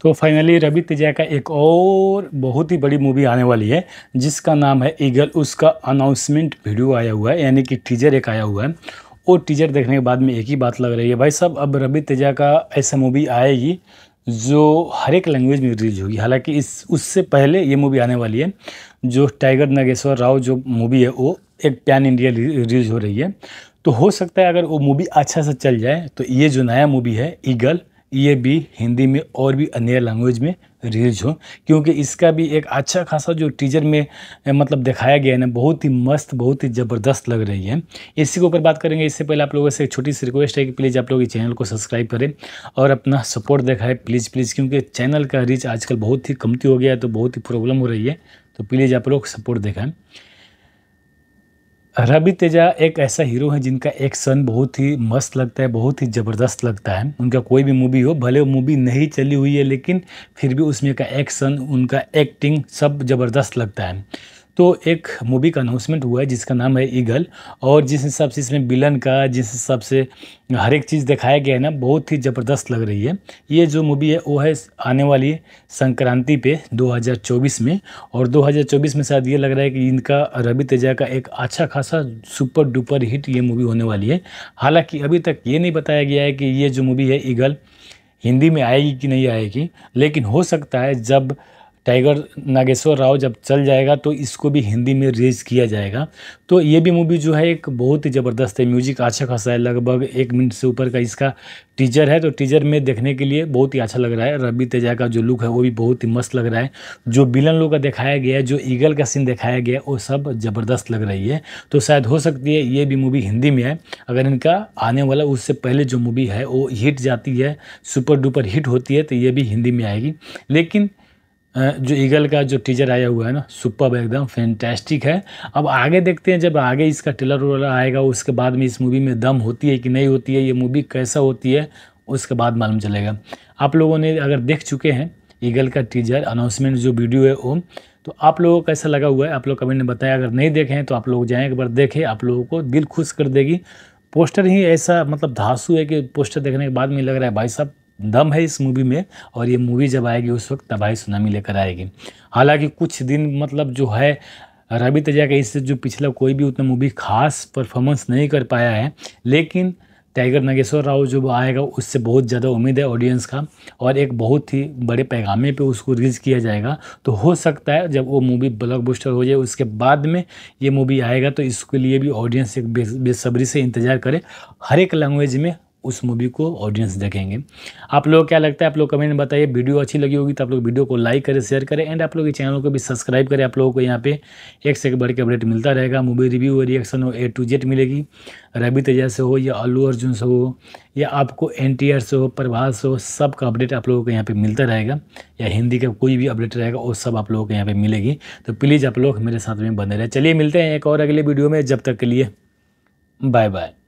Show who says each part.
Speaker 1: तो फाइनली रवि तेजा का एक और बहुत ही बड़ी मूवी आने वाली है जिसका नाम है ईगल उसका अनाउंसमेंट वीडियो आया हुआ है यानी कि टीजर एक आया हुआ है वो टीजर देखने के बाद में एक ही बात लग रही है भाई साहब अब रवि तेजा का ऐसा मूवी आएगी जो हर एक लैंग्वेज में रिलीज होगी हालांकि इस उससे पहले ये मूवी आने वाली है जो टाइगर नागेश्वर राव जो मूवी है वो एक पैन इंडिया रिलीज हो रही है तो हो सकता है अगर वो मूवी अच्छा सा चल जाए तो ये जो नया मूवी है ईगल ये भी हिंदी में और भी अन्य लैंग्वेज में रिलीज हो क्योंकि इसका भी एक अच्छा खासा जो टीजर में मतलब दिखाया गया है ना बहुत ही मस्त बहुत ही ज़बरदस्त लग रही है इसी के ऊपर बात करेंगे इससे पहले आप लोगों से एक छोटी सी रिक्वेस्ट है कि प्लीज़ आप लोग इस चैनल को सब्सक्राइब करें और अपना सपोर्ट दिखाएं प्लीज़ प्लीज़ क्योंकि चैनल का रीच आजकल बहुत ही कमती हो गया है तो बहुत ही प्रॉब्लम हो रही है तो प्लीज़ आप लोग सपोर्ट दिखाएँ रवि तेजा एक ऐसा हीरो है जिनका एक्शन बहुत ही मस्त लगता है बहुत ही ज़बरदस्त लगता है उनका कोई भी मूवी हो भले वो मूवी नहीं चली हुई है लेकिन फिर भी उसमें का एक्शन उनका एक्टिंग सब ज़बरदस्त लगता है तो एक मूवी का अनाउंसमेंट हुआ है जिसका नाम है ईगल और जिस हिसाब से इसमें विलन का जिस हिसाब से हर एक चीज़ दिखाया गया है ना बहुत ही ज़बरदस्त लग रही है ये जो मूवी है वो है आने वाली संक्रांति पे 2024 में और 2024 में शायद ये लग रहा है कि इनका रवि तेजा का एक अच्छा खासा सुपर डुपर हिट ये मूवी होने वाली है हालाँकि अभी तक ये नहीं बताया गया है कि ये जो मूवी है ईगल हिंदी में आएगी कि नहीं आएगी लेकिन हो सकता है जब टाइगर नागेश्वर राव जब चल जाएगा तो इसको भी हिंदी में रिलीज़ किया जाएगा तो ये भी मूवी जो है एक बहुत ही ज़बरदस्त है म्यूजिक अच्छा खासा है लगभग एक मिनट से ऊपर का इसका टीजर है तो टीजर में देखने के लिए बहुत ही अच्छा लग रहा है रवि तेजा का जो लुक है वो भी बहुत ही मस्त लग रहा है जो बिलन लोग का दिखाया गया है जो ईगल का सीन दिखाया गया है वो सब ज़बरदस्त लग रही है तो शायद हो सकती है ये भी मूवी हिंदी में है अगर इनका आने वाला उससे पहले जो मूवी है वो हिट जाती है सुपर डुपर हिट होती है तो ये भी हिंदी में आएगी लेकिन जो ईगल का जो टीजर आया हुआ है ना सुपर एकदम फैंटेस्टिक है अब आगे देखते हैं जब आगे इसका टेलर वाला आएगा उसके बाद में इस मूवी में दम होती है कि नहीं होती है ये मूवी कैसा होती है उसके बाद मालूम चलेगा आप लोगों ने अगर देख चुके हैं ईगल का टीजर अनाउंसमेंट जो वीडियो है वो तो आप लोगों को कैसा लगा हुआ है आप लोग कमेंट में बताएं अगर नहीं देखे हैं तो आप लोग जाएँ एक बार देखें आप लोगों को दिल खुश कर देगी पोस्टर ही ऐसा मतलब धासु है कि पोस्टर देखने के बाद में लग रहा है भाई साहब दम है इस मूवी में और ये मूवी जब आएगी उस वक्त तबाही सुनामी लेकर आएगी हालांकि कुछ दिन मतलब जो है रवि तेजा का इससे जो पिछला कोई भी उतना मूवी खास परफॉर्मेंस नहीं कर पाया है लेकिन टाइगर नागेश्वर राव जो आएगा उससे बहुत ज़्यादा उम्मीद है ऑडियंस का और एक बहुत ही बड़े पैगामे पे उसको रिलीज़ किया जाएगा तो हो सकता है जब वो मूवी ब्लॉकबस्टर हो जाए उसके बाद में ये मूवी आएगा तो इसके लिए भी ऑडियंस एक बेसब्री से इंतज़ार करे हर एक लैंग्वेज में उस मूवी को ऑडियंस देखेंगे आप लोग क्या लगता है आप लोग कमेंट में बताइए वीडियो अच्छी लगी होगी तो आप लोग वीडियो को लाइक करें शेयर करें एंड आप लोग के चैनल को भी सब्सक्राइब करें आप लोगों को यहाँ पे एक से एक बढ़ के अपडेट मिलता रहेगा मूवी रिव्यू और रिएक्शन हो ए टू जेड मिलेगी रवि तेजा से हो या अल्लू अर्जुन से हो या आपको एन से हो प्रभास से हो सब का अपडेट आप लोगों को यहाँ पर मिलता रहेगा या हिंदी का कोई भी अपडेट रहेगा वो सब आप लोगों को यहाँ पर मिलेगी तो प्लीज़ आप लोग मेरे साथ में बने रहे चलिए मिलते हैं एक और अगले वीडियो में जब तक के लिए बाय बाय